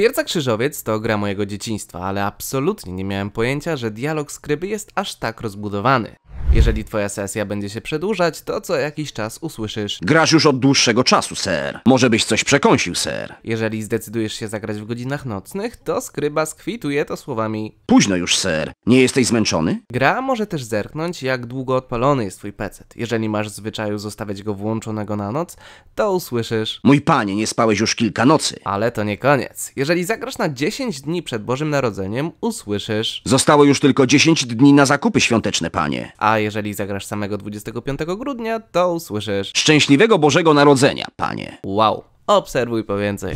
Twierdza Krzyżowiec to gra mojego dzieciństwa, ale absolutnie nie miałem pojęcia, że dialog z kryby jest aż tak rozbudowany. Jeżeli twoja sesja będzie się przedłużać, to co jakiś czas usłyszysz Grasz już od dłuższego czasu, ser. Może byś coś przekąsił, ser. Jeżeli zdecydujesz się zagrać w godzinach nocnych, to skryba skwituje to słowami Późno już, ser. Nie jesteś zmęczony? Gra może też zerknąć, jak długo odpalony jest twój pecet. Jeżeli masz w zwyczaju zostawiać go włączonego na noc, to usłyszysz Mój panie, nie spałeś już kilka nocy. Ale to nie koniec. Jeżeli zagrasz na 10 dni przed Bożym Narodzeniem, usłyszysz Zostało już tylko 10 dni na zakupy świąteczne, panie. A jeżeli zagrasz samego 25 grudnia, to usłyszysz Szczęśliwego Bożego Narodzenia, panie! Wow, obserwuj po więcej.